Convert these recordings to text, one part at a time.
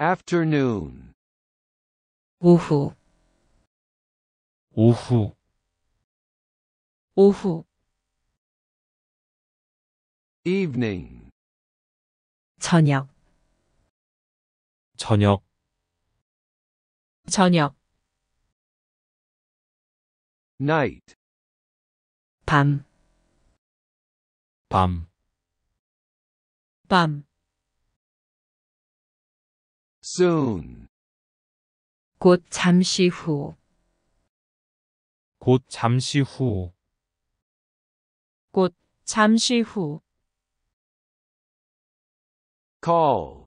afternoon 오후 오후 오후 evening 저녁 저녁 저녁 night 밤밤밤 soon. 곧 잠시 후. 곧 잠시 후. 곧 잠시 후. call.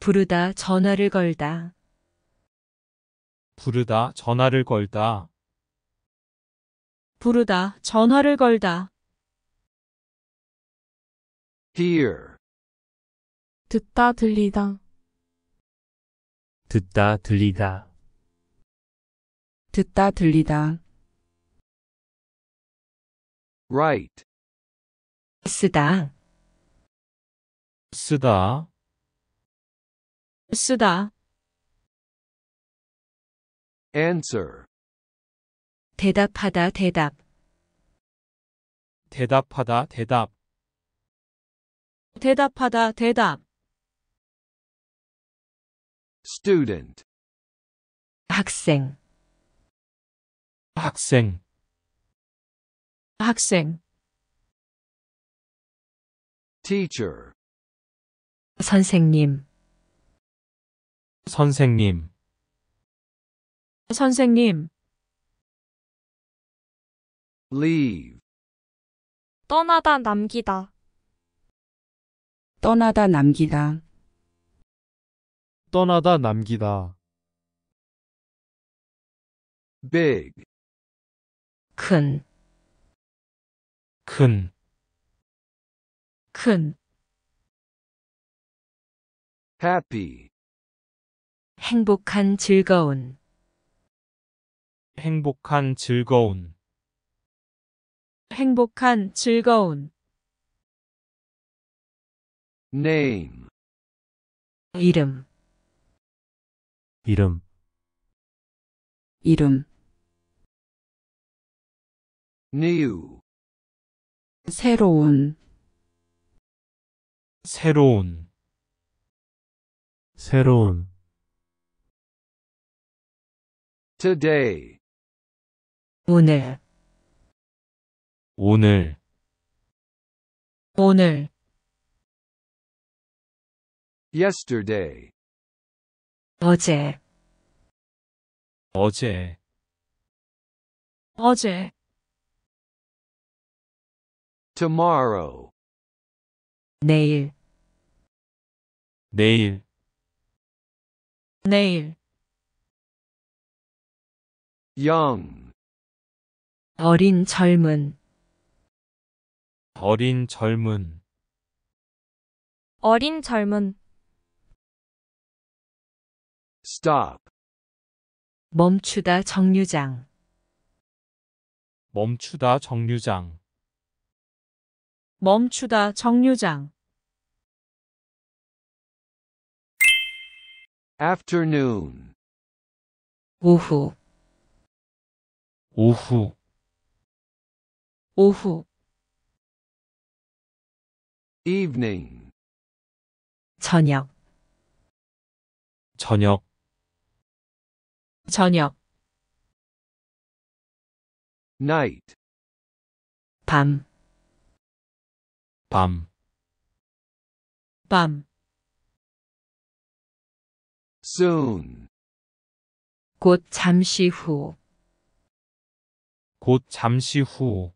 부르다 전화를 걸다. 부르다 전화를 걸다. 부르다 전화를 걸다. hear. 듣다 들리다. 듣다 들리다 듣다 들리다 write 쓰다 쓰다 쓰다 answer 대답하다 대답 대답하다 대답 대답하다 대답 student 학생 학생 학생 teacher 선생님 선생님 선생님 leave 떠나다 남기다 떠나다 남기다 떠나다 남기다 big 큰, 큰, 큰, happy 행복한 즐거운, 행복한 즐거운, 행복한 즐거운, name 이름, 이름 이름 new 새로운 새로운 새로운 today 오늘 오늘 오늘 yesterday 어제 어제 어제 tomorrow 내일 내일 내일 young 어린 젊은 어린 젊은 어린 젊은 stop 멈추다 정류장 멈추다 정류장 멈추다 정류장 afternoon 오후 오후 오후 evening 저녁 저녁 저녁 night 밤, 밤, 밤, soon, 곧 잠시 후, 곧 잠시 후,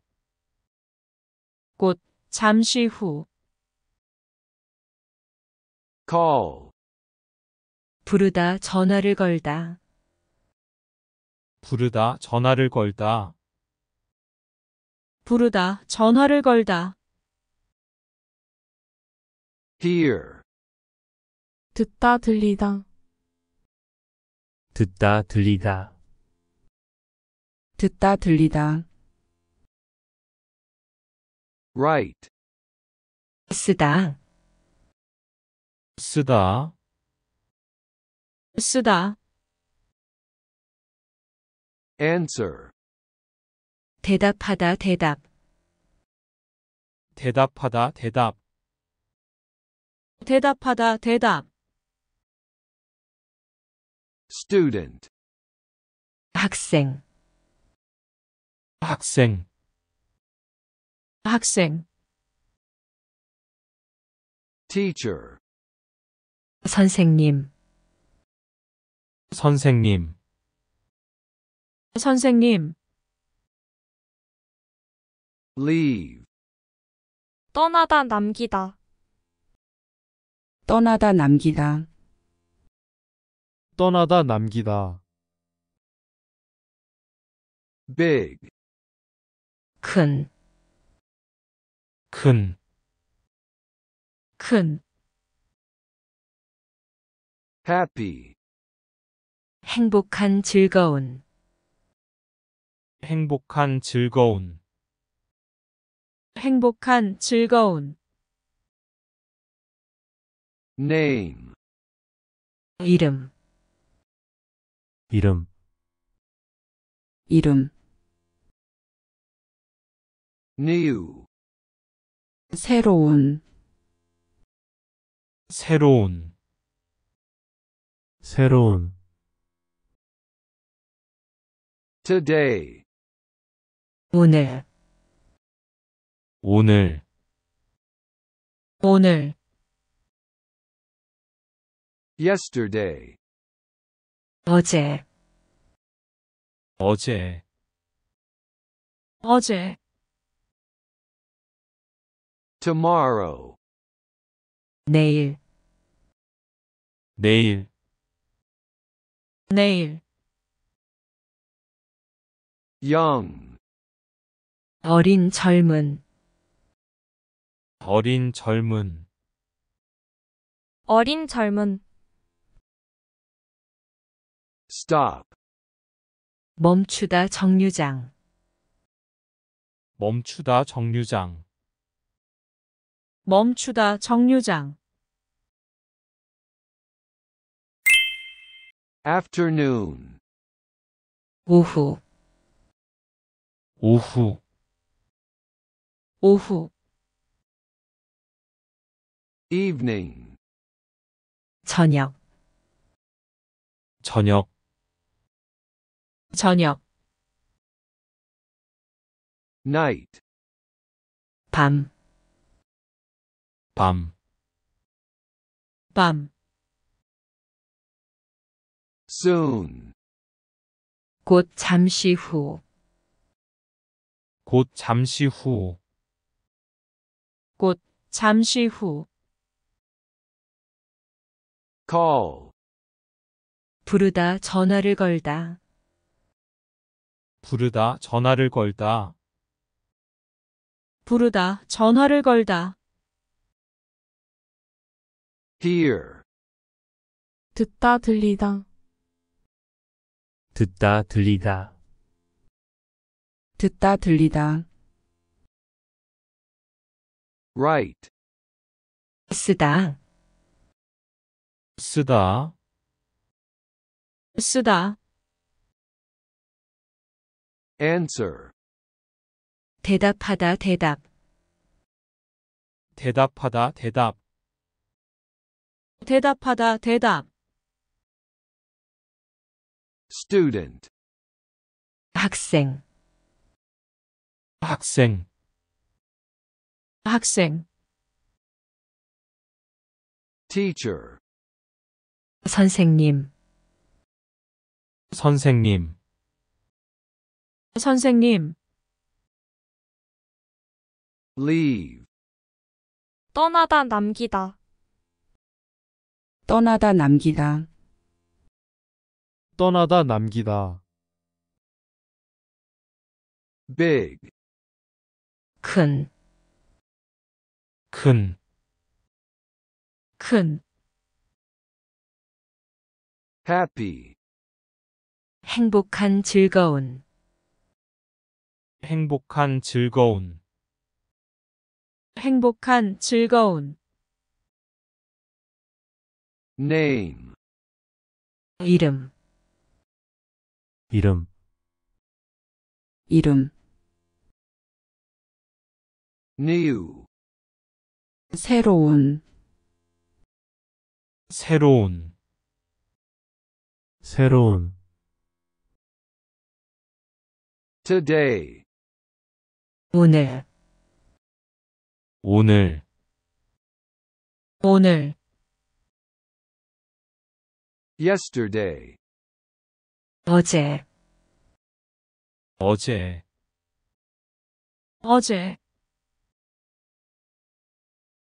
곧 잠시 후, call, 부르다 전화를 걸다, 부르다, 전화를 걸다. 부르다, 전화를 걸다. hear, 듣다 들리다 듣다, 들리다. 듣다 들리다 write, 쓰다 쓰다, 쓰다 Answer. 대답하다 대답. 대답하다 대답. 대답하다 대답. Student. 학생. 학생. 학생. Teacher. 선생님. 선생님. 선생님. leave, 떠나다 남기다. 떠나다 남기다. 떠나다 남기다. big, 큰, 큰, 큰, happy, 행복한 즐거운, 행복한 즐거운 행복한 즐거운 name 이름 이름 이름 new 새로운 새로운 새로운 today 오늘 오늘 오늘 yesterday 어제 어제 어제 tomorrow 내일 내일 내일 young 어린 젊은 어린 젊은 어린 젊은 stop 멈추다 정류장 멈추다 정류장 멈추다 정류장 afternoon 오후 오후 오후 evening 저녁 저녁 저녁 night 밤 밤, 밤 soon 곧 잠시 후곧 잠시 후 잠시 후 call 부르다 전화를 걸다 부르다 전화를 걸다 부르다 전화를 걸다 hear 듣다 들리다 듣다 들리다 듣다 들리다 write 쓰다 쓰다 쓰다 answer 대답하다 대답 대답하다 대답 대답하다 대답 student 학생 학생 학생 teacher 선생님 선생님 선생님 leave 떠나다 남기다 떠나다 남기다 떠나다 남기다 big 큰 큰, 큰, happy, 행복한 즐거운, 행복한 즐거운, 행복한 즐거운, name, 이름, 이름, 이름, new, 새로운 새로운 새로운 today 오늘 오늘 오늘 yesterday 어제 어제 어제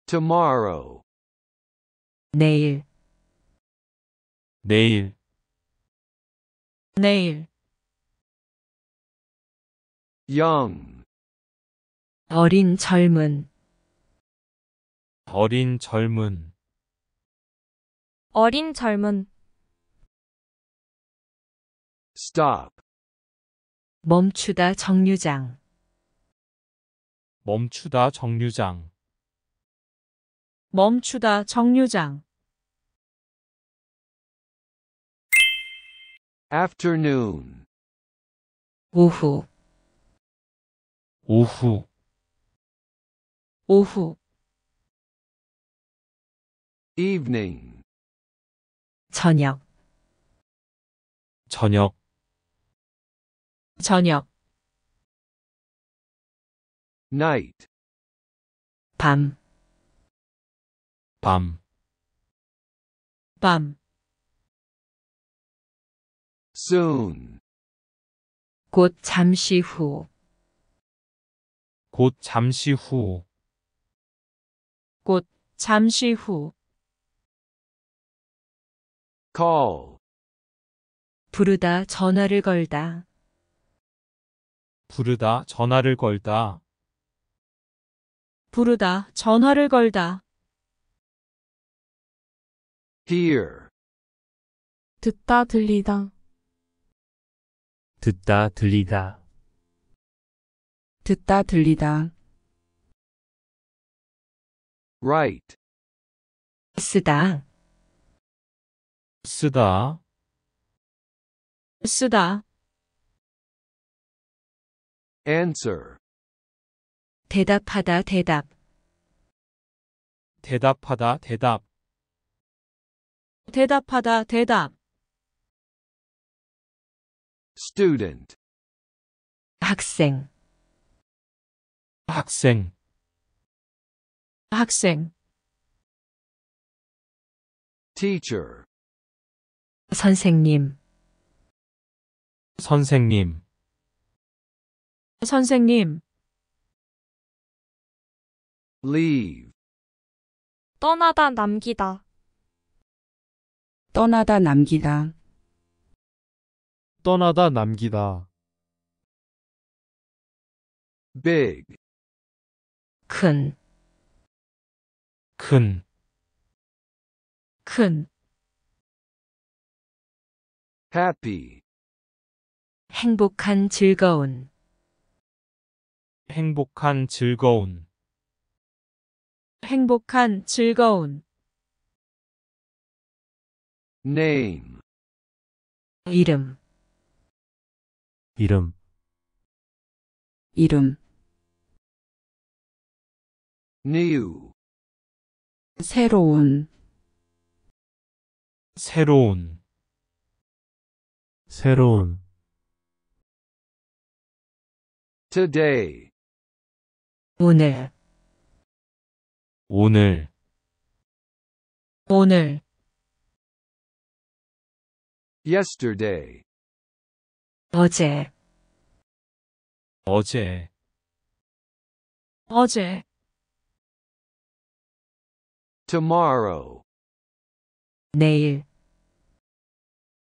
tomorrow 내일 내일 내일 young 어린 젊은 어린 젊은 어린 젊은 stop 멈추다 정류장 멈추다 정류장 멈추다 정류장 afternoon 오후 오후 오후 evening 저녁 저녁 저녁 night 밤 밤, 밤, soon, 곧 잠시 후, 곧 잠시 후, 곧 잠시 후, call, 부르다 전화를 걸다, 부르다 전화를 걸다, 부르다 전화를 걸다, hear 듣다 들리다 듣다 들리다 듣다 들리다 write 쓰다 쓰다 쓰다 answer 대답하다 대답 대답하다 대답 대답하다 대답 student 학생 학생 학생 teacher 선생님 선생님 선생님 leave 떠나다 남기다 떠나다 남기다 떠나다 남기다 big 큰, 큰 큰, happy 행복한 즐거운, 행복한 즐거운 행복한 즐거운, name 이름 이름 이름 new 새로운 새로운 새로운 today 오늘 오늘 오늘 yesterday 어제 어제 어제 tomorrow 내일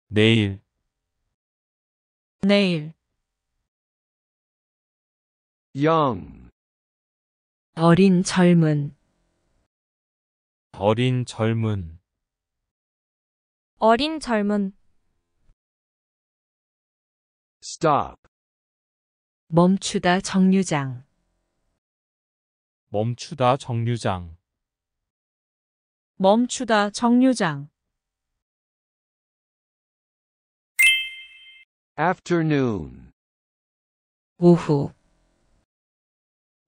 내일 내일 young 어린 젊은 어린 젊은 어린 젊은 stop 멈추다 정류장 멈추다 정류장 멈추다 정류장 afternoon 오후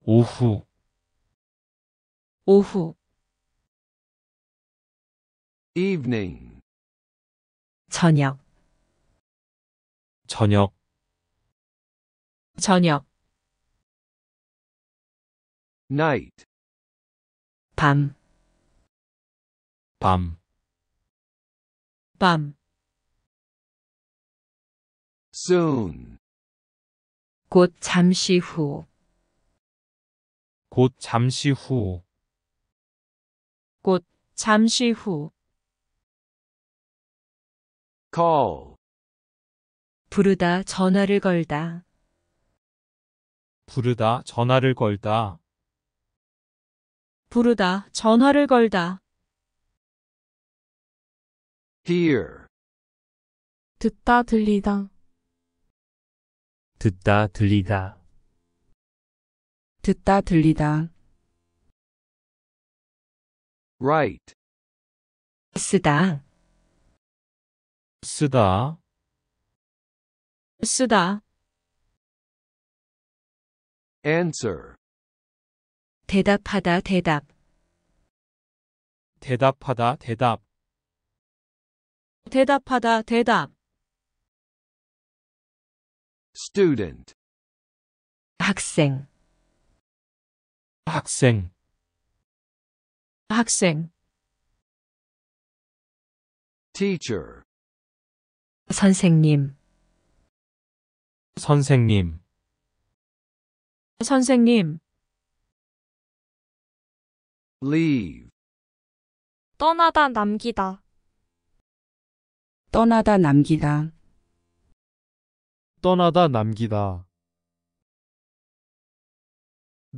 오후 오후 evening 저녁 저녁 저녁 night 밤, 밤, 밤, soon, 곧 잠시 후, 곧 잠시 후, 곧 잠시 후, call, 부르다 전화를 걸다, 부르다, 전화를 걸다. 부르다, 전화를 걸다. hear, 듣다, 들리다. 듣다, 들리다. 듣다, 들리다. write, 쓰다, 쓰다, 쓰다. Answer. 대답하다 대답. 대답하다 대답. 대답하다 대답. Student. 학생. 학생. 학생. Teacher. 선생님. 선생님. 선생님. leave 떠나다 남기다. 떠나다 남기다. 떠나다 남기다.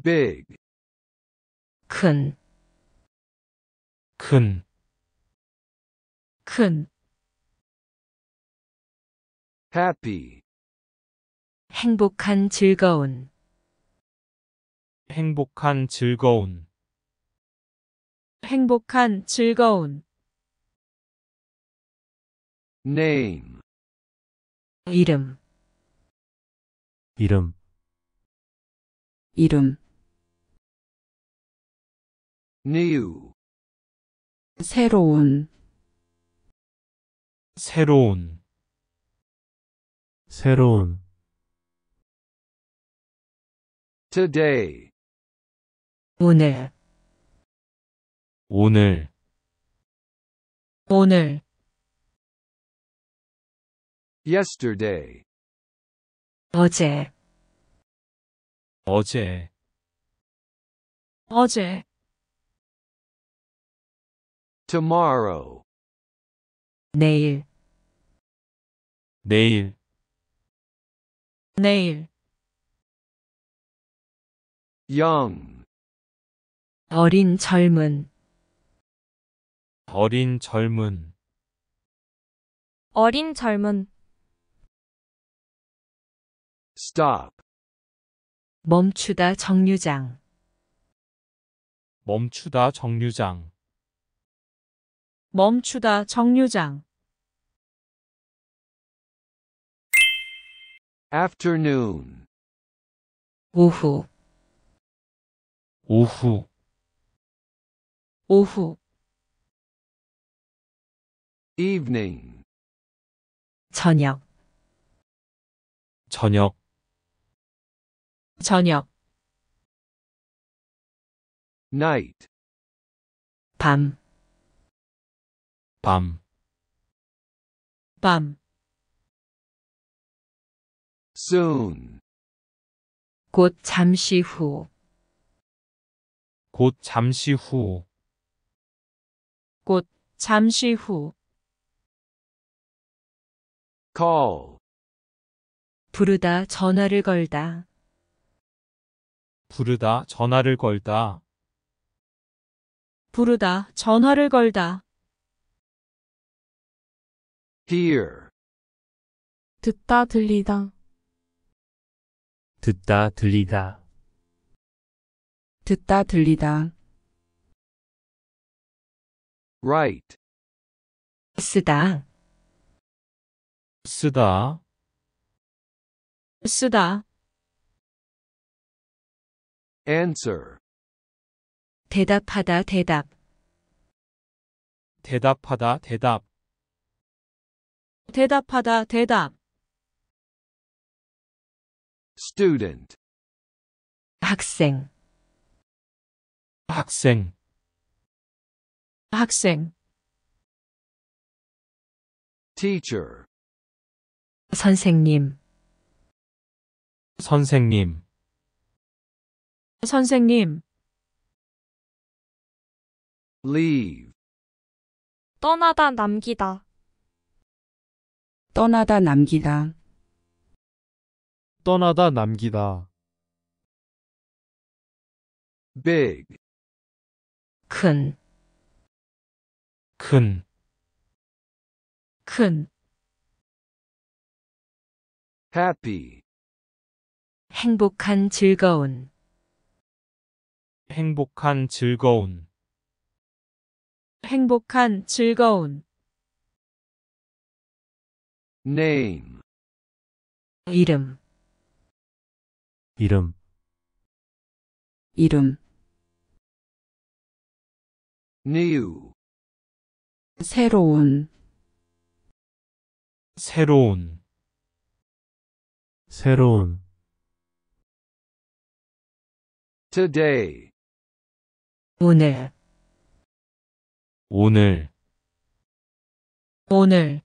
big 큰, 큰, 큰, happy 행복한 즐거운, 행복한 즐거운 행복한 즐거운 name 이름 이름 이름 new 새로운 새로운 새로운 today 오늘 오늘 오늘 yesterday 어제 어제 어제 tomorrow 내일 내일 내일 young 어린 젊은 어린 젊은 어린 젊은 stop 멈추다 정류장 멈추다 정류장 멈추다 정류장 afternoon 오후 오후 오후 evening 저녁 저녁 저녁 night 밤 밤, 밤 soon 곧 잠시 후곧 잠시 후 잠시 후 call 부르다 전화를 걸다 부르다 전화를 걸다 부르다 전화를 걸다 hear 듣다 들리다 듣다 들리다 듣다 들리다 write 쓰다 쓰다 쓰다 answer 대답하다 대답 대답하다 대답 대답하다 대답 student 학생 학생 학생 teacher 선생님 선생님 선생님 leave 떠나다 남기다 떠나다 남기다 떠나다 남기다 big 큰 큰, 큰, happy, 행복한 즐거운, 행복한 즐거운, 행복한 즐거운, name, 이름, 이름, 이름, new, 새로운 새로운 새로운 today 오늘 오늘 오늘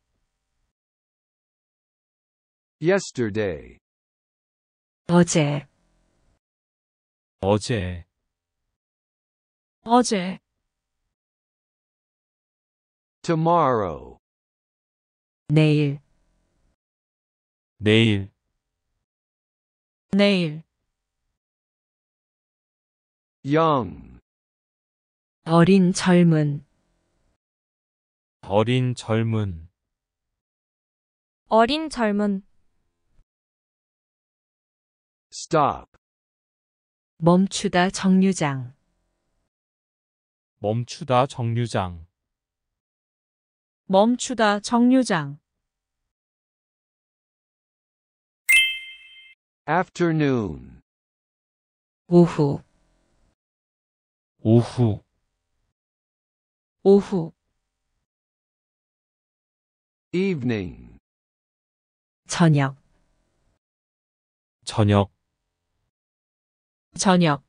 yesterday 어제 어제 어제 tomorrow 내일 내일 내일 young 어린 젊은 어린 젊은 어린 젊은 stop 멈추다 정류장 멈추다 정류장 멈추다 정류장 afternoon 오후 오후 오후 evening 저녁 저녁 저녁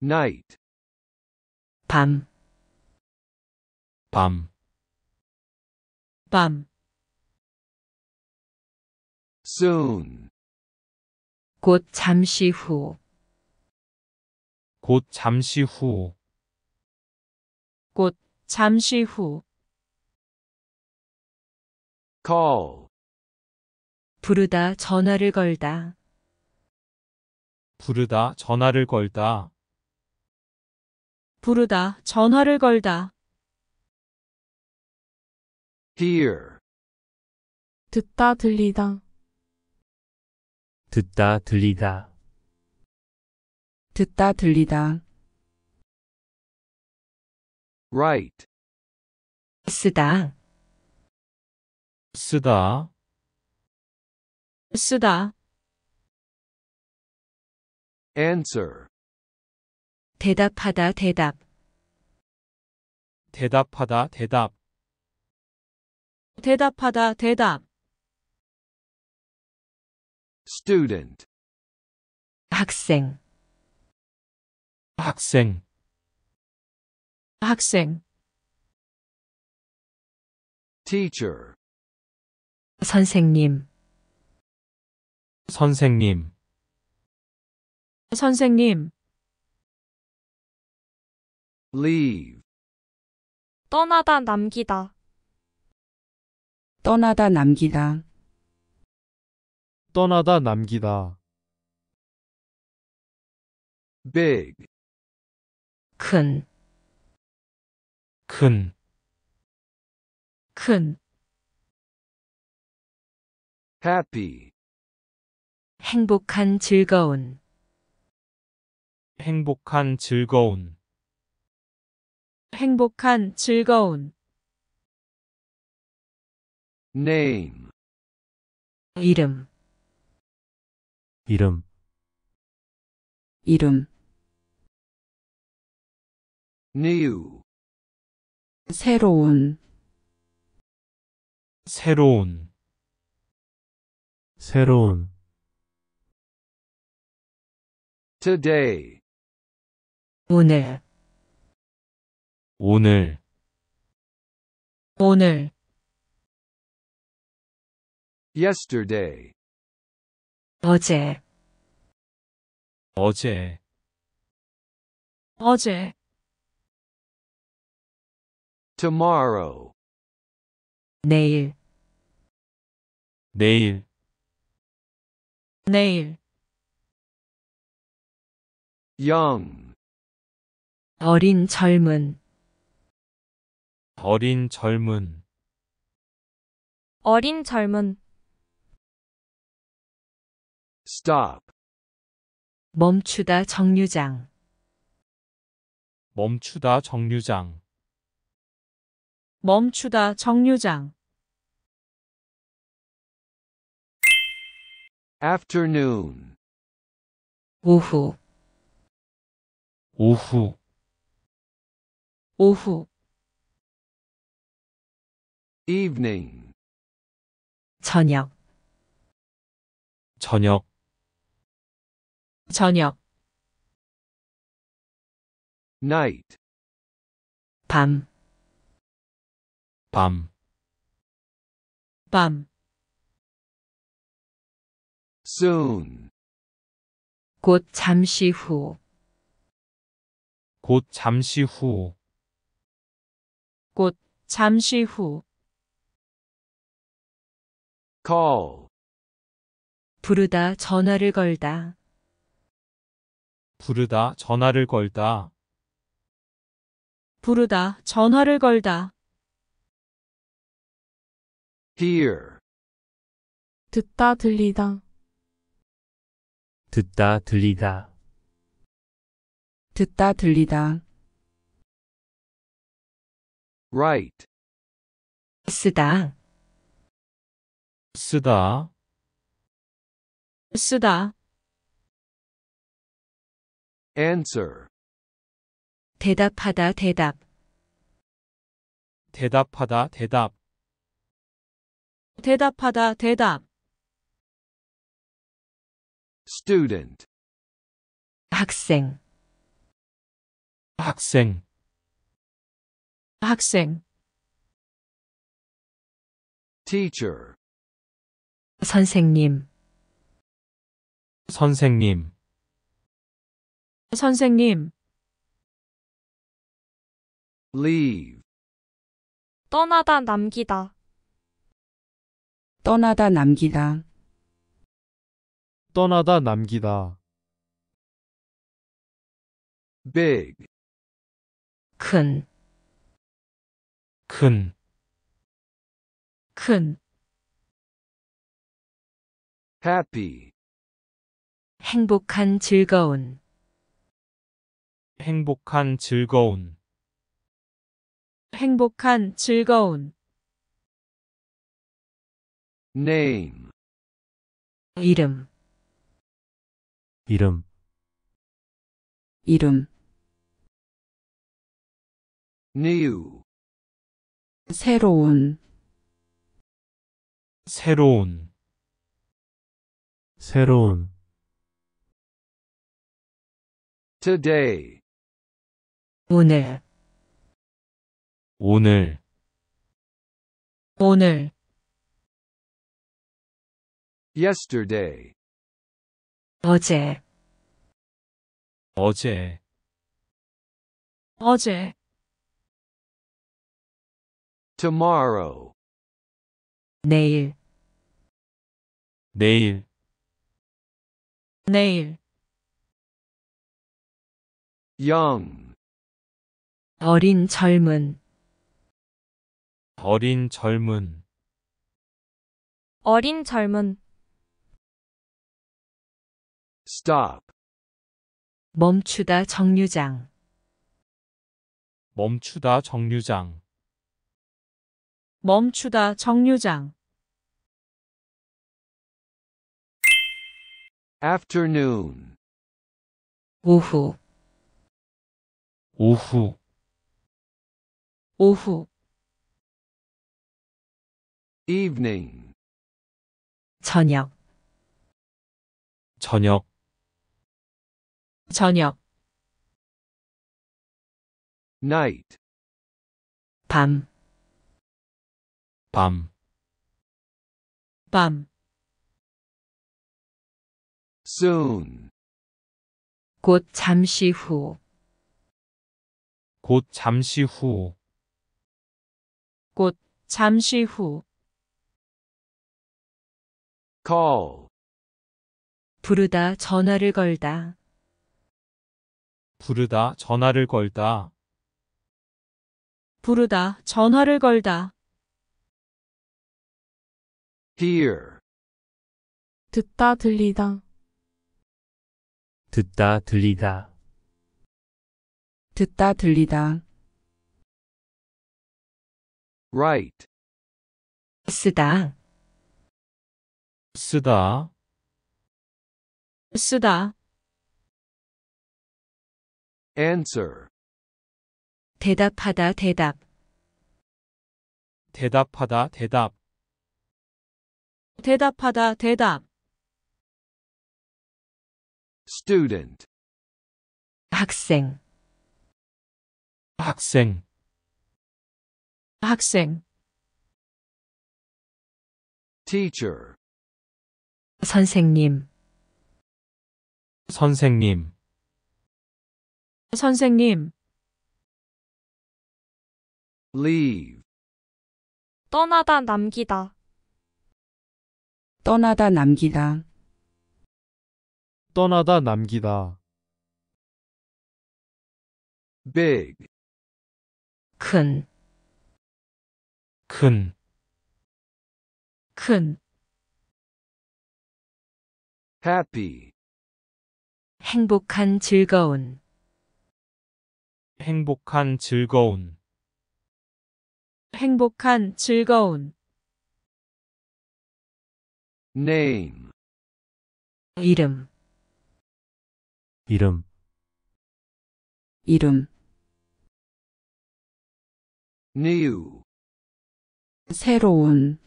night 밤 밤, 밤, soon, 곧 잠시 후, 곧 잠시 후, 곧 잠시 후, call, 부르다 전화를 걸다, 부르다 전화를 걸다, 부르다 전화를 걸다, hear 듣다 들리다 듣다 들리다 듣다 들리다 write 쓰다 쓰다 쓰다 answer 대답하다 대답 대답하다 대답 대답하다 대답 student 학생 학생 학생 teacher 선생님 선생님 선생님 leave 떠나다 남기다 떠나다 남기다. 떠나다 남기다. big 큰, 큰, 큰, happy 행복한 즐거운, 행복한 즐거운, 행복한 즐거운, name 이름 이름 이름 new 새로운 새로운 새로운 today 오늘 오늘 오늘 yesterday 어제 어제 어제 tomorrow 내일 내일 내일 young 어린 젊은 어린 젊은 어린 젊은 stop 멈추다 정류장 멈추다 정류장 멈추다 정류장 afternoon 오후 오후 오후 evening 저녁 저녁 저녁 night 밤, 밤, 밤, soon, 곧 잠시 후, 곧 잠시 후, 곧 잠시 후, call, 부르다 전화를 걸다, 부르다, 전화를 걸다. 부르다, 전화를 걸다. hear, 듣다 들리다. 듣다, 들리다. 듣다 들리다. write, 쓰다 쓰다, 쓰다. Answer. 대답하다 대답. 대답하다 대답. 대답하다 대답. Student. 학생. 학생. 학생. Teacher. 선생님. 선생님. 선생님. leave, 떠나다 남기다. 떠나다 남기다. 떠나다 남기다. big, 큰, 큰, 큰, happy, 행복한 즐거운, 행복한 즐거운 행복한 즐거운 name 이름 이름 이름 new 새로운 새로운 새로운 today 오늘 오늘 오늘 yesterday 어제 어제 어제 tomorrow 내일 내일 내일 young 어린 젊은 어린 젊은 어린 젊은 stop 멈추다 정류장 멈추다 정류장 멈추다 정류장 afternoon 오후 오후 오후 evening 저녁 저녁 저녁 night 밤 밤, 밤 soon 곧 잠시 후곧 잠시 후 잠시 후 call 부르다 전화를 걸다 부르다 전화를 걸다 부르다 전화를 걸다 hear 듣다 들리다 듣다 들리다 듣다 들리다 write 쓰다 쓰다 쓰다 answer 대답하다 대답 대답하다 대답 대답하다 대답 student 학생 학생 학생 teacher 선생님 선생님 선생님 leave 떠나다 남기다 떠나다 남기다 떠나다 남기다 big 큰 큰, 큰, happy, 행복한 즐거운, 행복한 즐거운, 행복한 즐거운, name, 이름, 이름, 이름, new, 새로운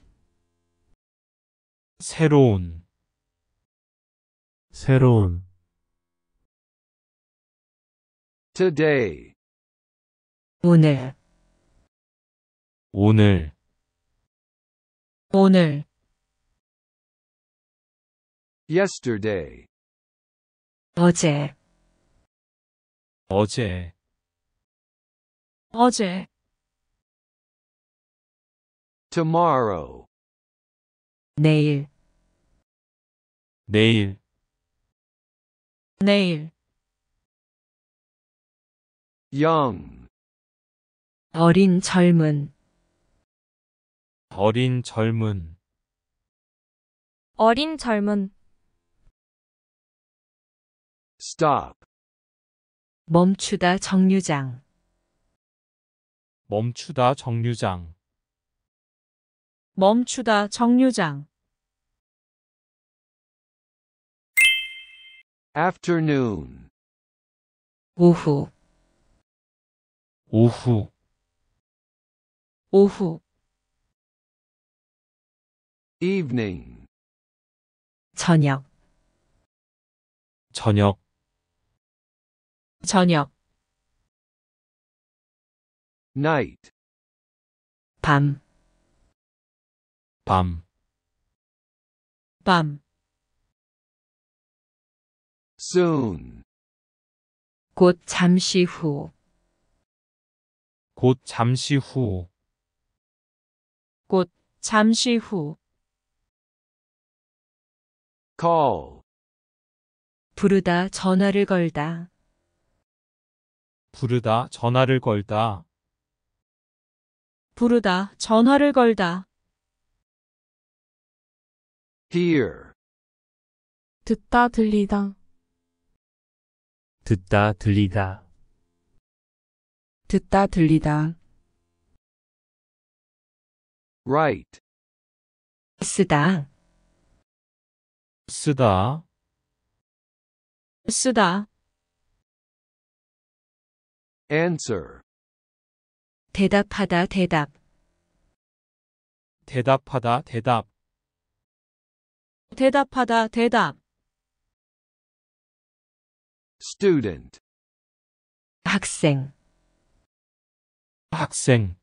새로운 새로운 today 오늘 오늘 오늘 yesterday 어제 어제 어제 tomorrow 내일 내일 내일 young 어린 젊은 어린 젊은 어린 젊은 stop 멈추다 정류장 멈추다 정류장 멈추다 정류장 afternoon 오후 오후 오후 evening 저녁 저녁 저녁 night 밤 밤, 밤, soon, 곧 잠시 후, 곧 잠시 후, 곧 잠시 후, call, 부르다 전화를 걸다, 부르다 전화를 걸다, 부르다 전화를 걸다, hear 듣다 들리다 듣다 들리다 듣다 들리다 write 쓰다 쓰다 쓰다 answer 대답하다 대답 대답하다 대답 대답하다 대답 student 학생 학생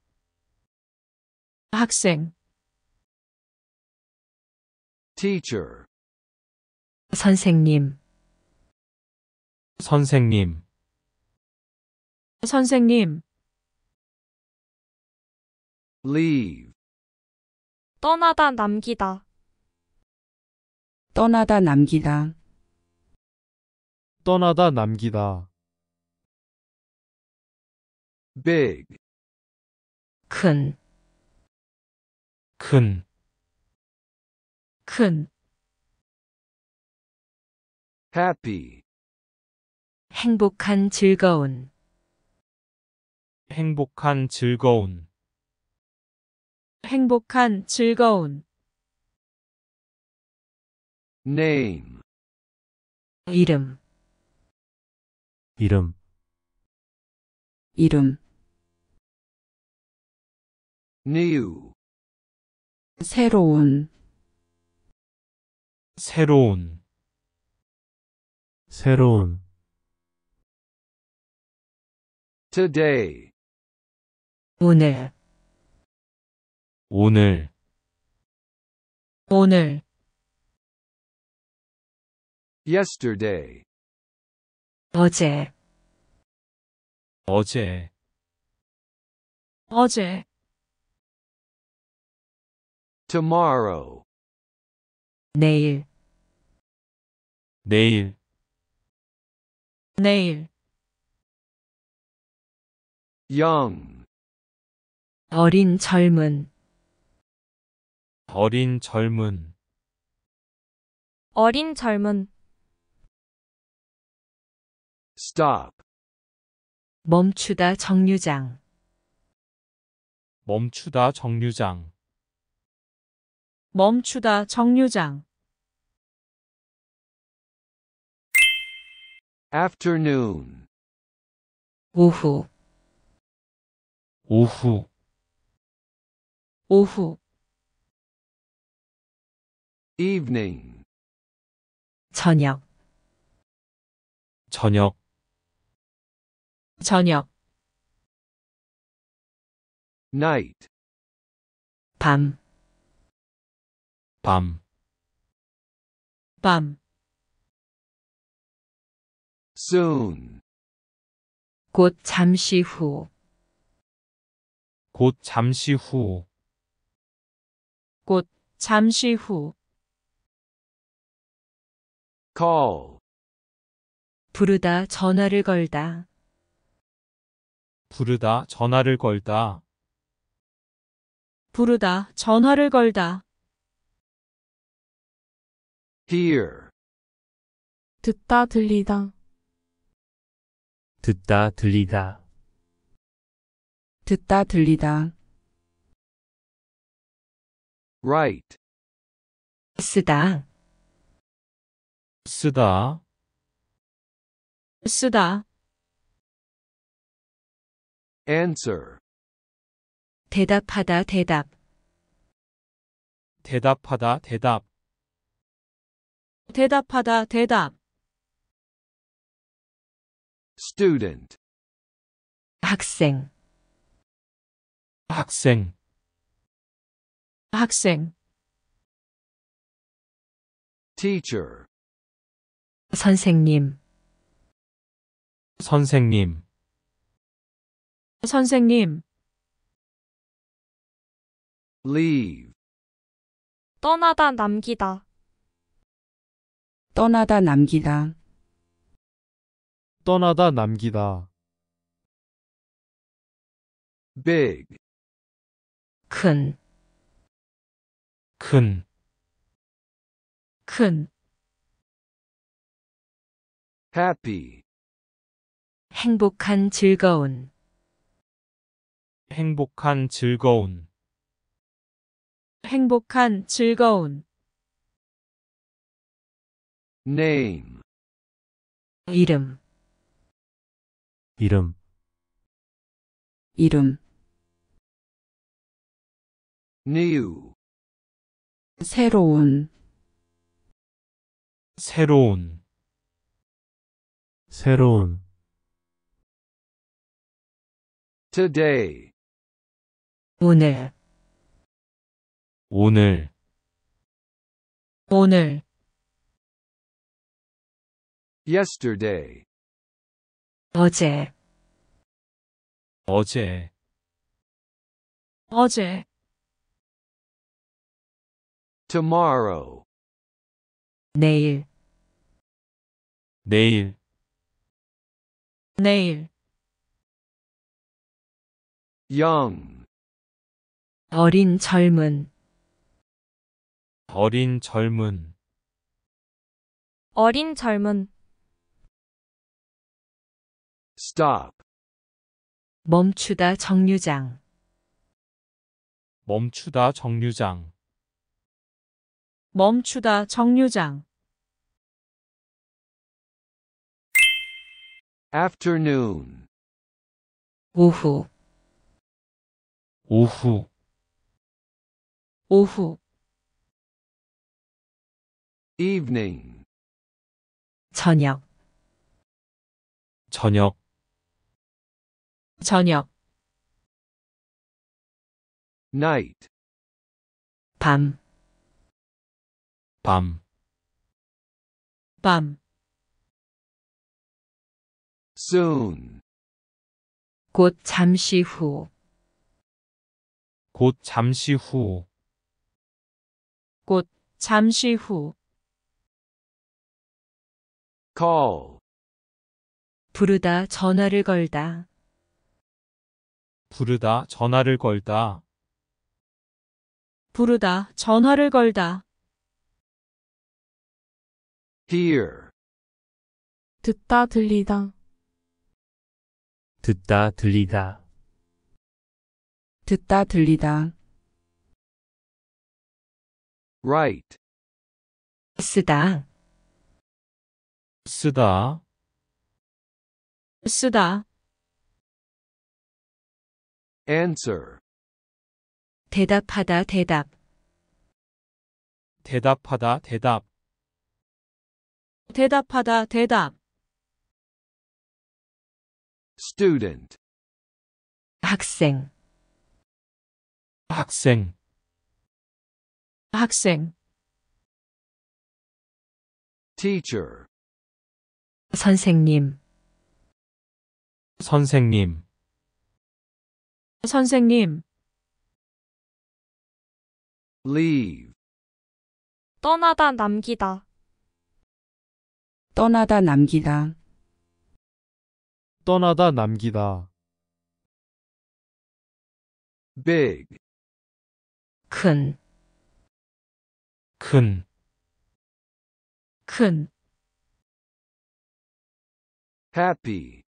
학생 teacher 선생님 선생님 선생님 leave 떠나다 남기다 떠나다 남기다. 떠나다 남기다. big 큰, 큰, 큰, happy 행복한 즐거운, 행복한 즐거운, 행복한 즐거운, name 이름 이름 이름 new 새로운 새로운 새로운 today 오늘 오늘 오늘 yesterday 어제 어제 어제 tomorrow 내일 내일 내일 young 어린 젊은 어린 젊은 어린 젊은 stop 멈추다 정류장 멈추다 정류장 멈추다 정류장 afternoon 오후 오후 오후 evening 저녁 저녁 저녁 night 밤, 밤, 밤, soon, 곧 잠시 후, 곧 잠시 후, 곧 잠시 후, call, 부르다 전화를 걸다, 부르다, 전화를 걸다. 부르다, 전화를 걸다. hear, 듣다 들리다 듣다, 들리다. 듣다 들리다 write, 쓰다 쓰다, 쓰다 Answer. 대답하다 대답. 대답하다 대답. 대답하다 대답. Student. 학생. 학생. 학생. Teacher. 선생님. 선생님. 선생님. leave 떠나다 남기다. 떠나다 남기다. 떠나다 남기다. big 큰, 큰, 큰, happy 행복한 즐거운. 행복한 즐거운 행복한 즐거운 name 이름 이름 이름 new 새로운 새로운 새로운 today 오늘 오늘 오늘 yesterday 어제 어제 어제 tomorrow 내일 내일 내일 young 어린 젊은 어린 젊은 어린 젊은 stop 멈추다 정류장 멈추다 정류장 멈추다 정류장 afternoon 오후 오후 오후 evening 저녁 저녁 저녁 night 밤, 밤, 밤, soon 곧 잠시 후, 곧 잠시 후, 곧 잠시 후 call 부르다 전화를 걸다 부르다 전화를 걸다 부르다 전화를 걸다 hear 듣다 들리다 듣다 들리다 듣다 들리다 Write. 쓰다. 쓰다. 쓰다. Answer. 대답하다 대답. 대답하다 대답. 대답하다 대답. Student. 학생. 학생. 학생 teacher 선생님 선생님 선생님 leave 떠나다 남기다 떠나다 남기다 떠나다 남기다 big 큰 큰, 큰, happy,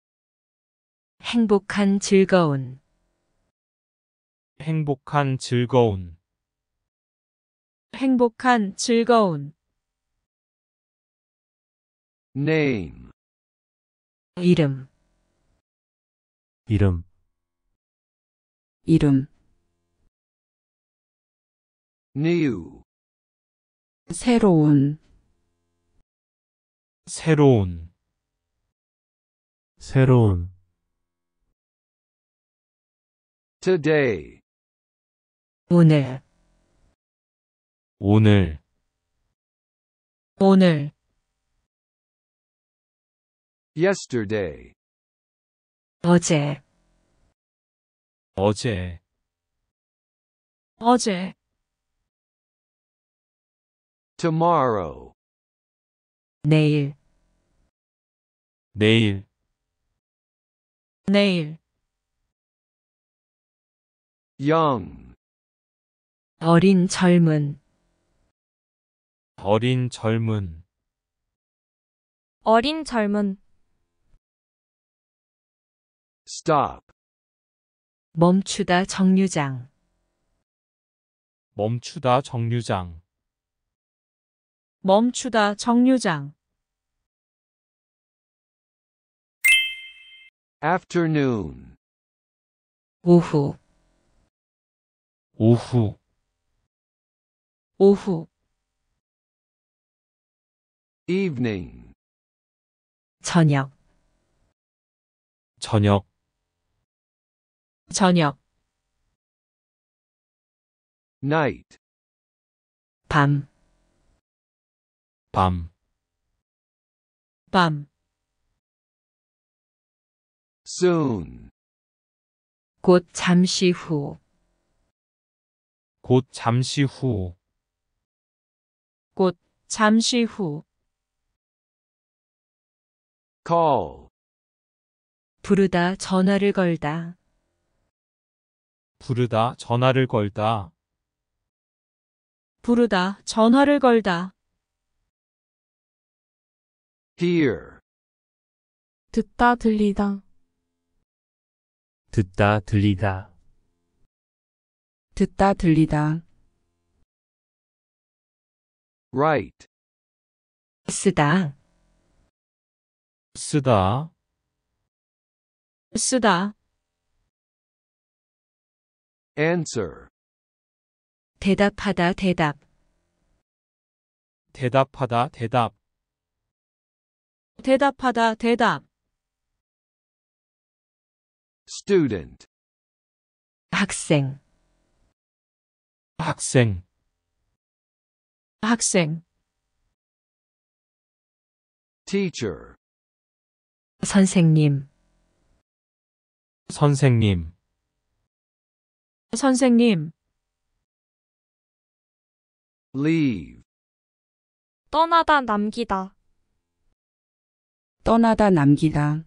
행복한 즐거운, 행복한 즐거운, 행복한 즐거운, name, 이름, 이름, 이름, new, 새로운 새로운 새로운 today 오늘 오늘 오늘 yesterday 어제 어제 어제 tomorrow 내일 내일 내일 young 어린 젊은 어린 젊은 어린 젊은 stop 멈추다 정류장 멈추다 정류장 멈추다 정류장 afternoon 오후 오후 오후 evening 저녁 저녁 저녁 night 밤 밤, 밤, soon, 곧 잠시 후, 곧 잠시 후, 곧 잠시 후, call, 부르다 전화를 걸다, 부르다 전화를 걸다, 부르다 전화를 걸다, hear 듣다 들리다 듣다 들리다 듣다 들리다 write 쓰다 쓰다 쓰다 answer 대답하다 대답 대답하다 대답 대답하다 대답 student 학생 학생 학생 teacher 선생님 선생님 선생님 leave 떠나다 남기다 떠나다 남기다.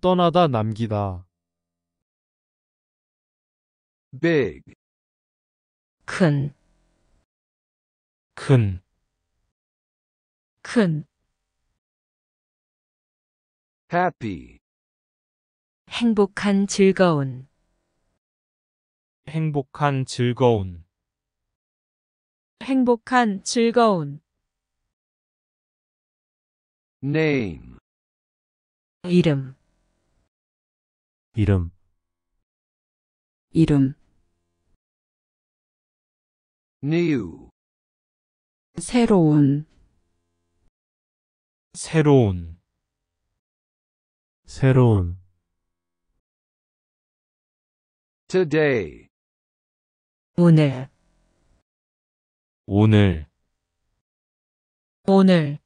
떠나다 남기다. big, 큰, 큰, 큰, happy, 행복한 즐거운, 행복한 즐거운, 행복한 즐거운, name 이름 이름 이름 new 새로운 새로운 새로운 today 오늘 오늘 오늘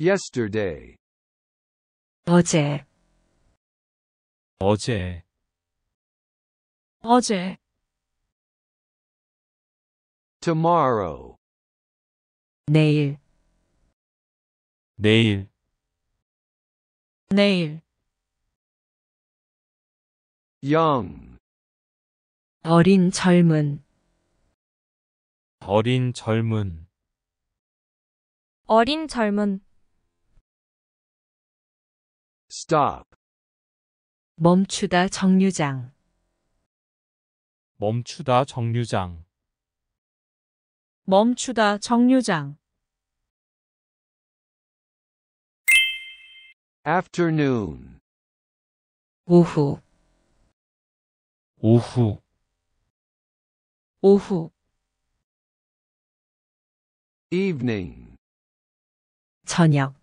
yesterday 어제 어제 어제 tomorrow 내일 내일 내일 young 어린 젊은 어린 젊은 어린 젊은 stop 멈추다 정류장 멈추다 정류장 멈추다 정류장 afternoon 오후 오후 오후 evening 저녁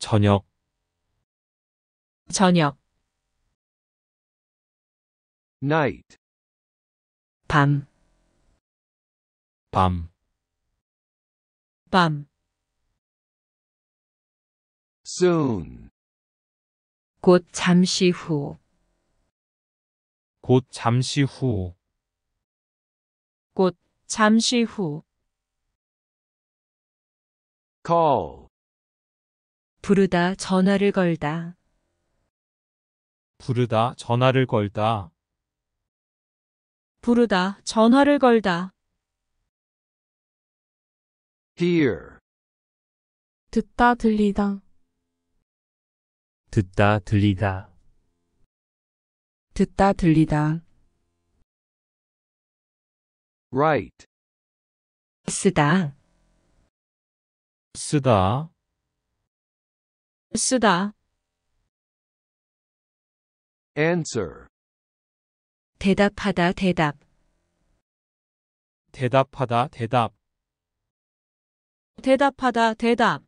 저녁 저녁 night 밤, 밤, 밤, soon, 곧 잠시 후, 곧 잠시 후, 곧 잠시 후, call, 부르다 전화를 걸다, 부르다, 전화를 걸다. 부르다, 전화를 걸다. hear, 듣다 들리다. 듣다, 들리다. 듣다 들리다. write, 쓰다. 쓰다, 쓰다. Answer. 대답하다 대답. 대답하다 대답. 대답하다 대답.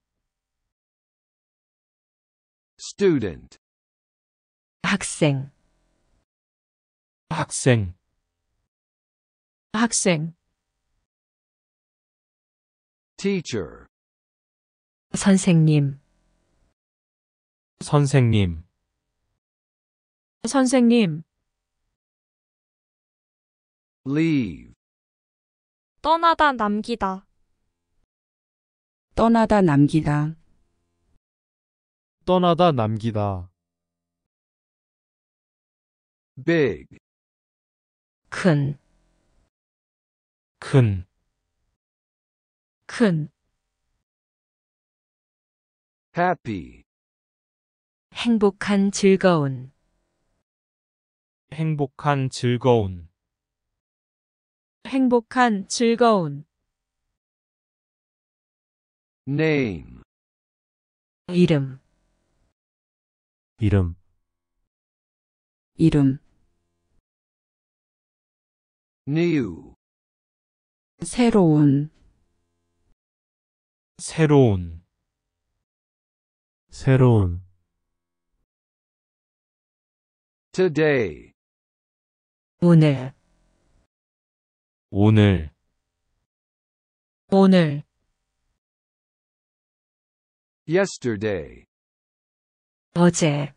Student. 학생. 학생. 학생. Teacher. 선생님. 선생님. 선생님. leave, 떠나다 남기다. 떠나다 남기다. 떠나다 남기다. big, 큰, 큰, 큰, happy, 행복한 즐거운, 행복한 즐거운 행복한 즐거운 name 이름 이름 이름 new 새로운 새로운 새로운 today 오늘 오늘 오늘 yesterday 어제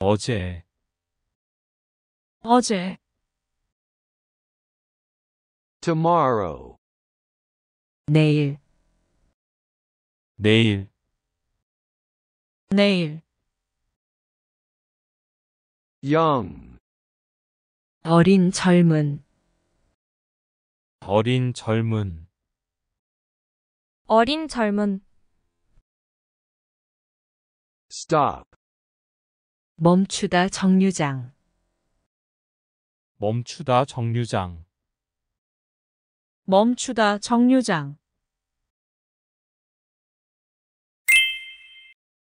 어제 어제 tomorrow 내일 내일 내일 young 어린 젊은 어린 젊은 어린 젊은 stop 멈추다 정류장 멈추다 정류장 멈추다 정류장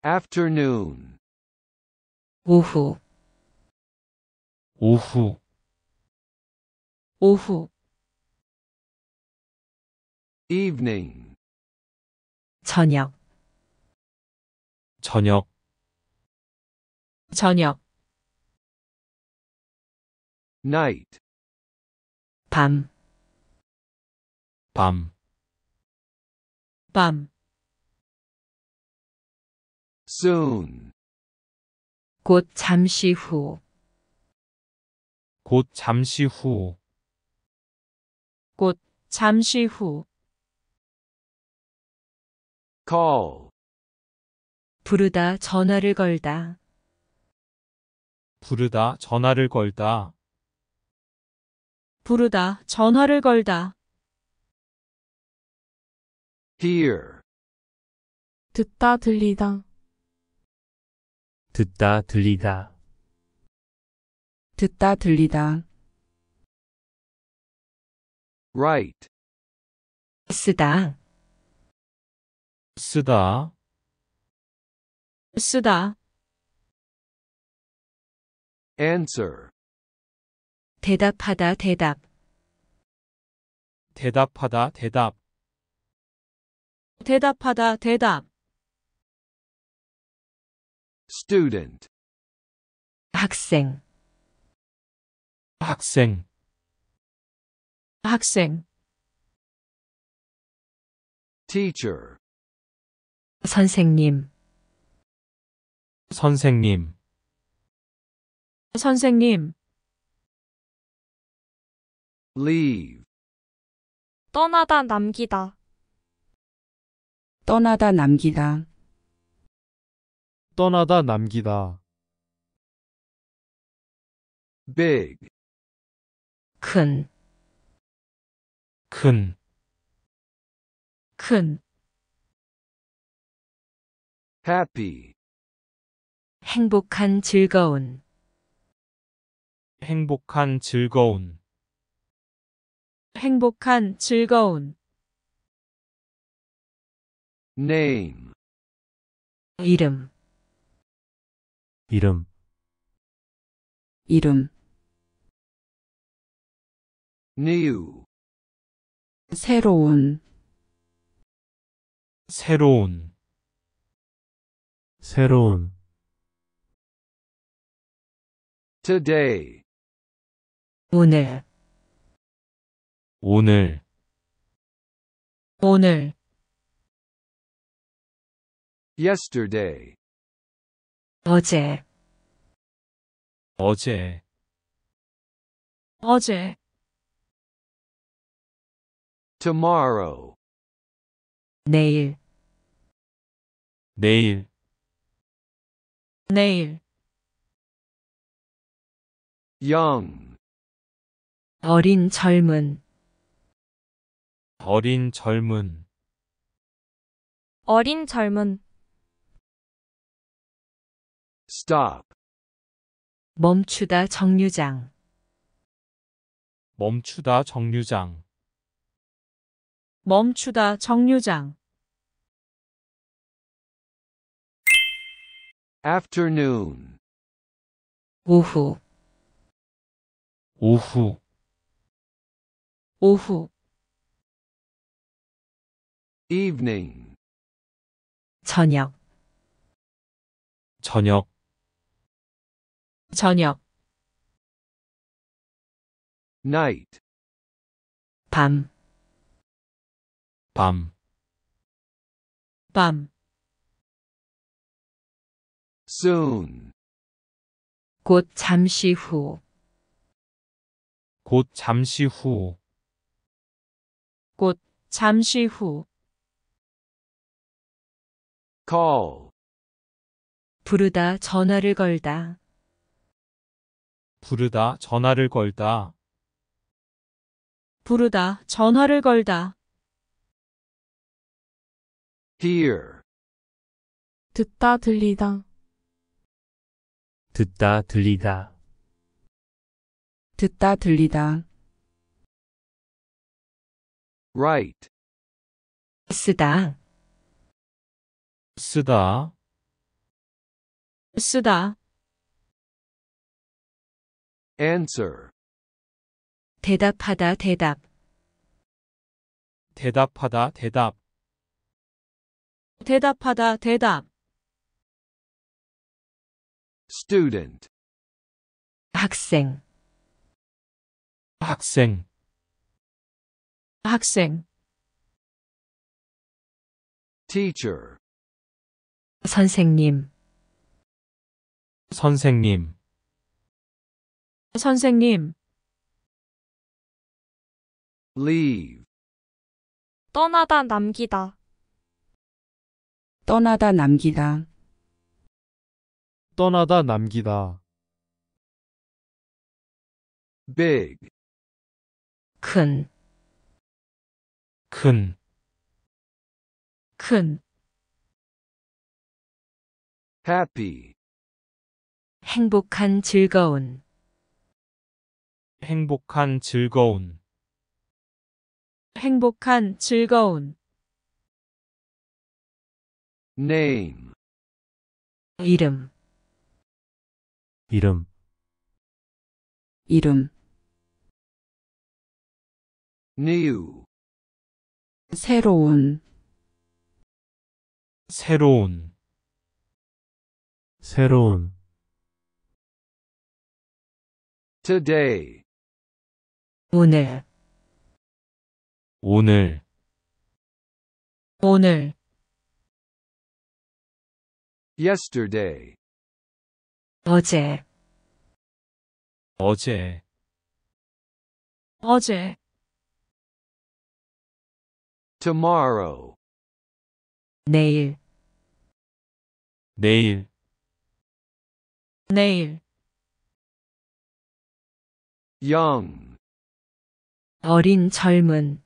afternoon 오후 오후 오후 evening 저녁 저녁 저녁 night 밤 밤, 밤 soon 곧 잠시 후곧 잠시 후곧 잠시 후 call 부르다 전화를 걸다 부르다 전화를 걸다 부르다 전화를 걸다 hear 듣다 들리다 듣다 들리다 듣다 들리다 write 쓰다 쓰다 쓰다 answer 대답하다 대답 대답하다 대답 대답하다 대답 student 학생 학생 학생 teacher 선생님 선생님 선생님 leave 떠나다 남기다 떠나다 남기다 떠나다 남기다 big 큰 큰, 큰, happy, 행복한 즐거운, 행복한 즐거운, 행복한 즐거운, name, 이름, 이름, 이름, new, 새로운 새로운 새로운 today 오늘 오늘 오늘 yesterday 어제 어제 어제 tomorrow 내일 내일 내일 young 어린 젊은 어린 젊은 어린 젊은 stop 멈추다 정류장 멈추다 정류장 멈추다 정류장 afternoon 오후 오후 오후 evening 저녁 저녁 저녁 night 밤 밤, 밤, soon, 곧 잠시 후, 곧 잠시 후, 곧 잠시 후, call, 부르다 전화를 걸다, 부르다 전화를 걸다, 부르다 전화를 걸다, hear 듣다 들리다 듣다 들리다 듣다 들리다 write 쓰다 쓰다 쓰다 answer 대답하다 대답 대답하다 대답 대답하다 대답 student 학생 학생 학생 teacher 선생님 선생님 선생님 leave 떠나다 남기다 떠나다 남기다. 떠나다 남기다. big, 큰, 큰, 큰, happy, 행복한 즐거운, 행복한 즐거운, 행복한 즐거운, name 이름 이름 이름 new 새로운 새로운 새로운 today 오늘 오늘 오늘 yesterday 어제 어제 어제 tomorrow 내일 내일 내일 young 어린 젊은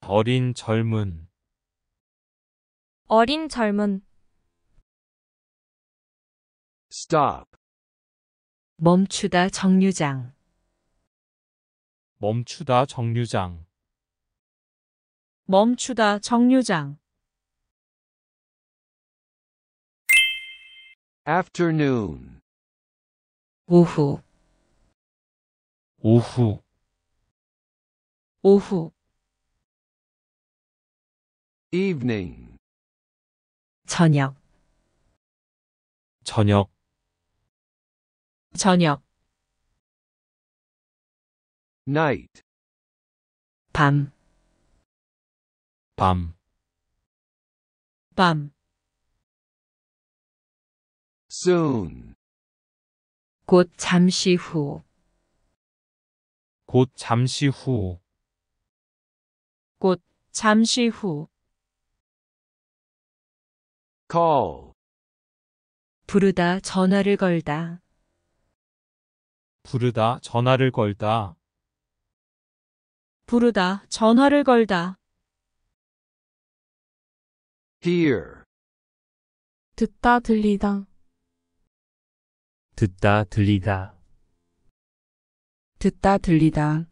어린 젊은 어린 젊은 stop 멈추다 정류장 멈추다 정류장 멈추다 정류장 afternoon 오후 오후 오후 evening 저녁 저녁 저녁 night 밤, 밤, 밤, soon 곧 잠시 후, 곧 잠시 후, 곧 잠시 후, call 부르다 전화를 걸다. 부르다, 전화를 걸다. 부르다, 전화를 걸다. hear, 듣다 들리다 듣다, 들리다. 듣다 들리다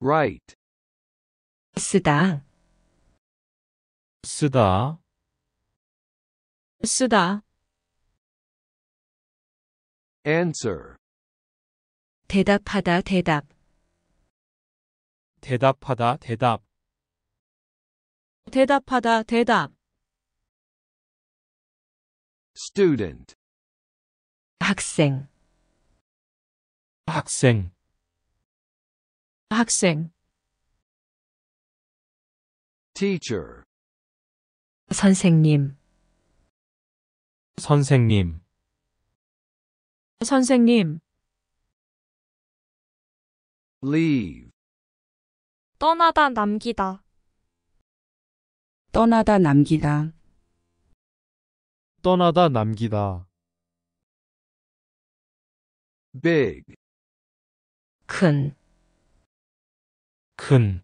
write, 쓰다 쓰다, 쓰다 Answer. 대답하다 대답. 대답하다 대답. 대답하다 대답. Student. 학생. 학생. 학생. Teacher. 선생님. 선생님. 선생님. leave, 떠나다 남기다. 떠나다 남기다. 떠나다 남기다. big, 큰, 큰,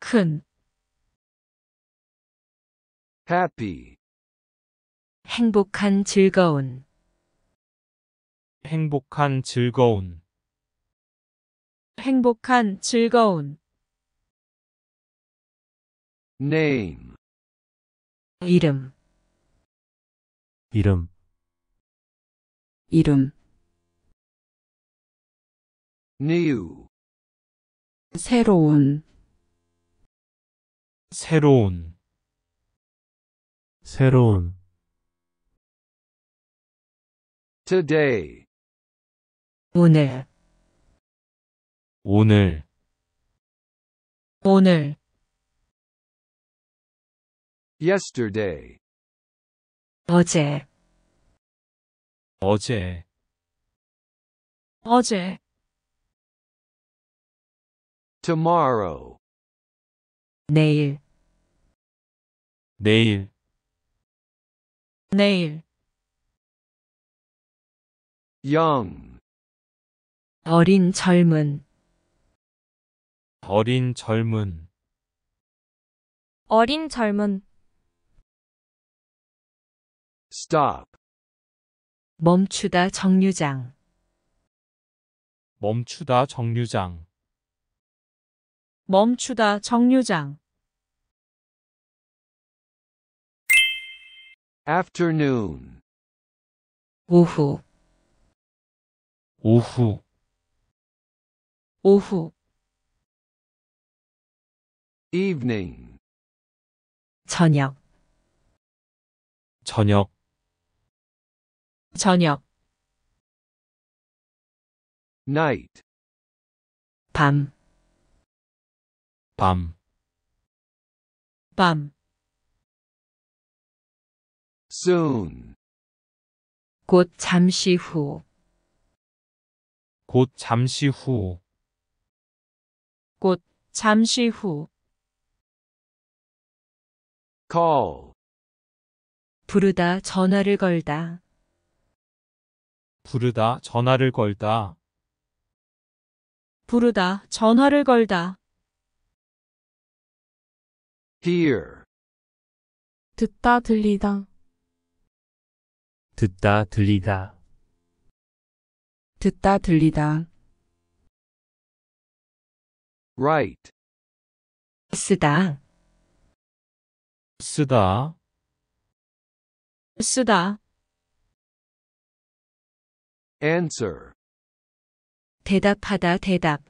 큰, happy, 행복한 즐거운, 행복한 즐거운 행복한 즐거운 name 이름 이름 이름 new 새로운 새로운 새로운 today 오늘 오늘 오늘 yesterday 어제 어제 어제 tomorrow 내일 내일 내일 young 어린 젊은 어린 젊은 어린 젊은 stop 멈추다 정류장 멈추다 정류장 멈추다 정류장 afternoon 오후 오후 오후 evening 저녁 저녁 저녁 night 밤 밤, 밤 soon 곧 잠시 후곧 잠시 후 잠시 후 call 부르다 전화를 걸다 부르다 전화를 걸다 부르다 전화를 걸다 hear 듣다 들리다 듣다 들리다 듣다 들리다 write 쓰다 쓰다 쓰다 answer 대답하다 대답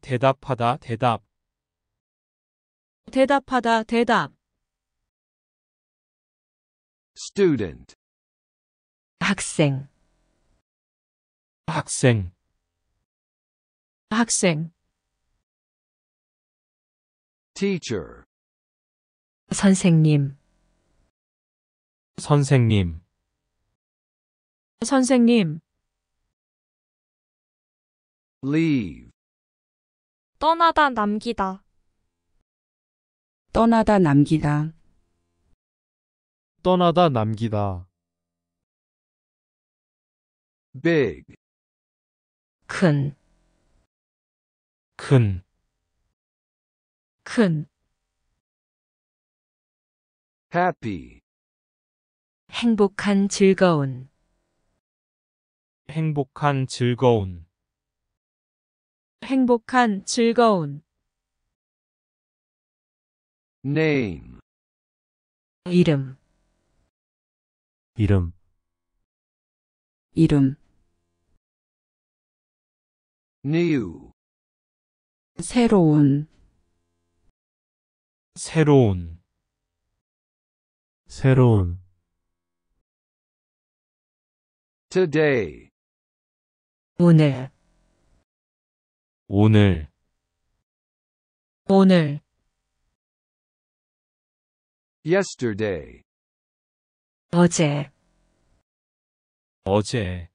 대답하다 대답 대답하다 대답 student 학생 학생 학생 teacher 선생님 선생님 선생님 leave 떠나다 남기다 떠나다 남기다 떠나다 남기다 big 큰 큰, 큰, happy, 행복한 즐거운, 행복한 즐거운, 행복한 즐거운, name, 이름, 이름, 이름, new, 새로운 새로운 새로운 today 오늘 오늘 오늘 yesterday 어제 어제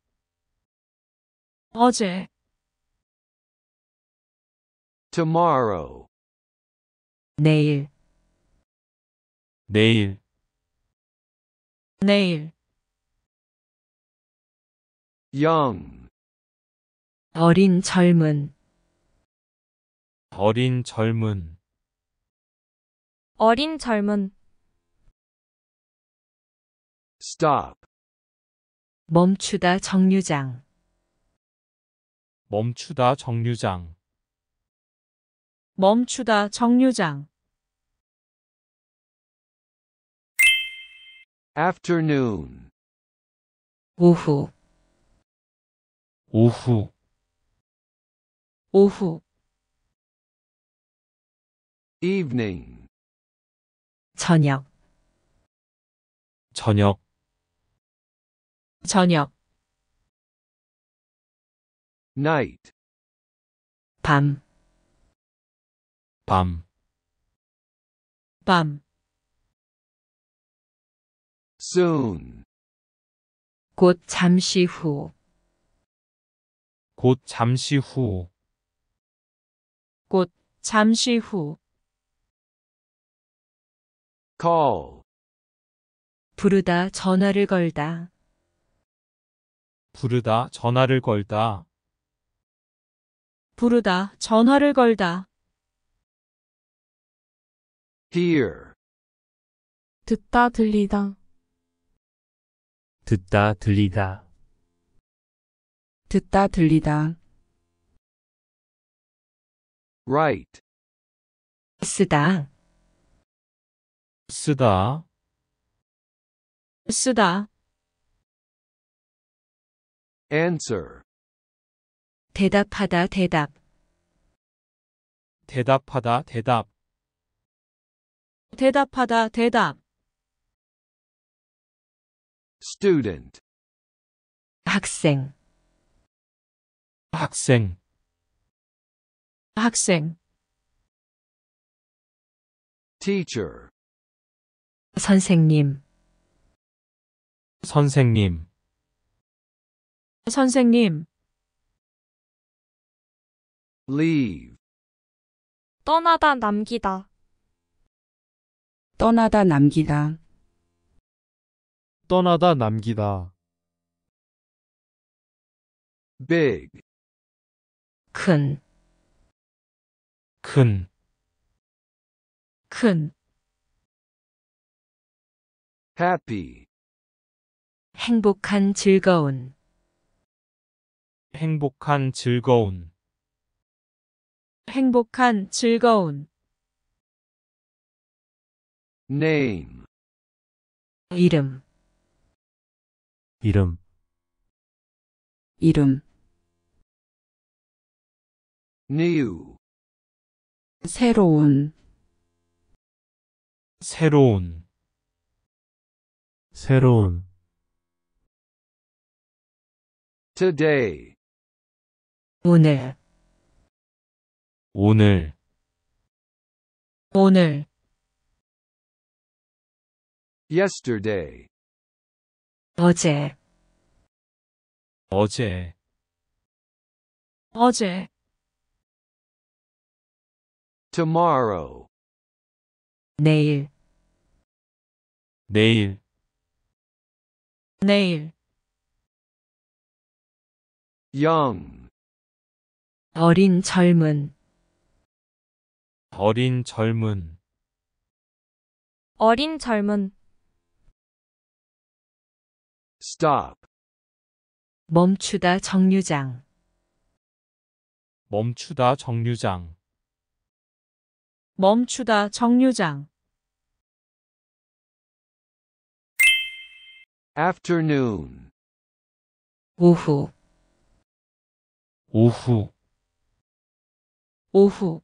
어제 tomorrow 내일 내일 내일 young 어린 젊은 어린 젊은 어린 젊은 stop 멈추다 정류장 멈추다 정류장 멈추다 정류장 afternoon 오후 오후 오후 evening 저녁 저녁 저녁 night 밤 밤, 밤, soon, 곧 잠시 후, 곧 잠시 후, 곧 잠시 후, call, 부르다 전화를 걸다, 부르다 전화를 걸다, 부르다 전화를 걸다, hear 듣다 들리다 듣다 들리다 듣다 들리다 write 쓰다 쓰다 쓰다 answer 대답하다 대답 대답하다 대답 대답하다 대답 student 학생 학생 학생 teacher 선생님 선생님 선생님 leave 떠나다 남기다 떠나다 남기다 떠나다 남기다 big 큰, 큰, 큰, happy 행복한 즐거운, 행복한 즐거운, 행복한 즐거운, name 이름 이름 이름 new 새로운 새로운 새로운 today 오늘 오늘 오늘 yesterday 어제 어제 어제 tomorrow 내일 내일 내일 young 어린 젊은 어린 젊은 어린 젊은 stop 멈추다 정류장 멈추다 정류장 멈추다 정류장 afternoon 오후 오후 오후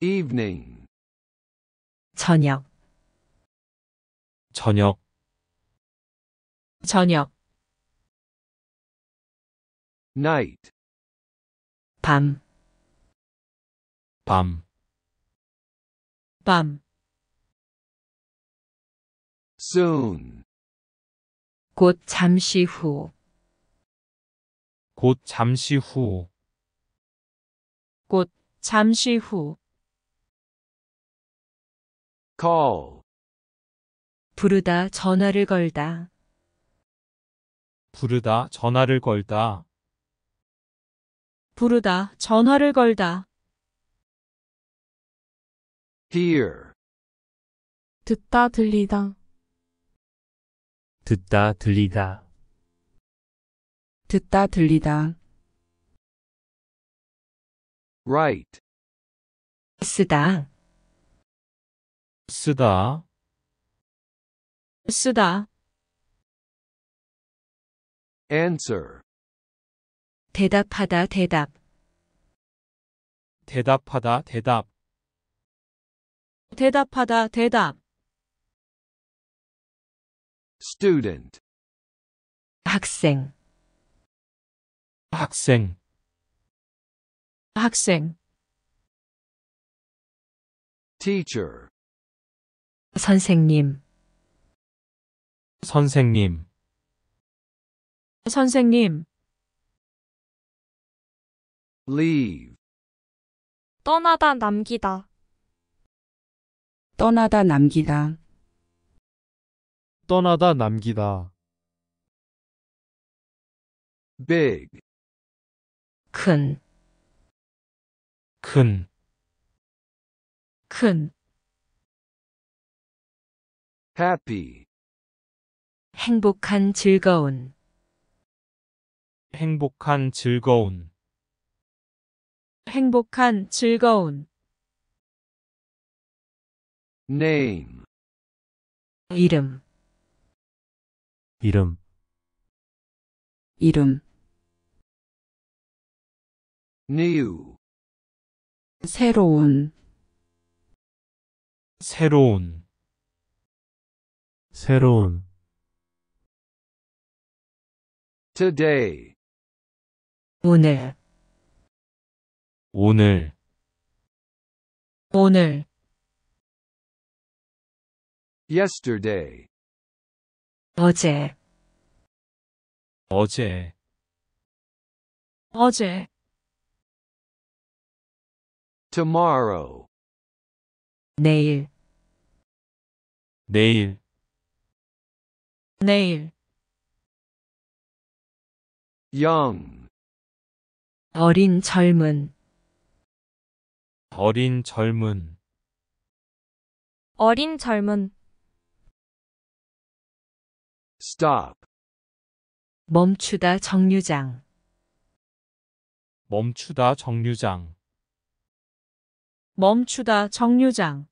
evening 저녁 저녁 저녁 night 밤, 밤, 밤, soon 곧 잠시 후, 곧 잠시 후, 곧 잠시 후, call 부르다 전화를 걸다. 부르다, 전화를 걸다. 부르다, 전화를 걸다. hear, 듣다 들리다. 듣다, 들리다. 듣다 들리다. write, 쓰다 쓰다, 쓰다. Answer. 대답하다 대답. 대답하다 대답. 대답하다 대답. Student. 학생. 학생. 학생. Teacher. 선생님. 선생님. 선생님. leave 떠나다 남기다. 떠나다 남기다. 떠나다 남기다. big 큰, 큰, 큰, happy 행복한 즐거운, 행복한 즐거운 행복한 즐거운 name 이름 이름 이름 new 새로운 새로운 새로운 today 오늘 오늘 오늘 yesterday 어제 어제 어제 tomorrow 내일 내일 내일 young 어린 젊은 어린 젊은 어린 젊은 stop 멈추다 정류장 멈추다 정류장 멈추다 정류장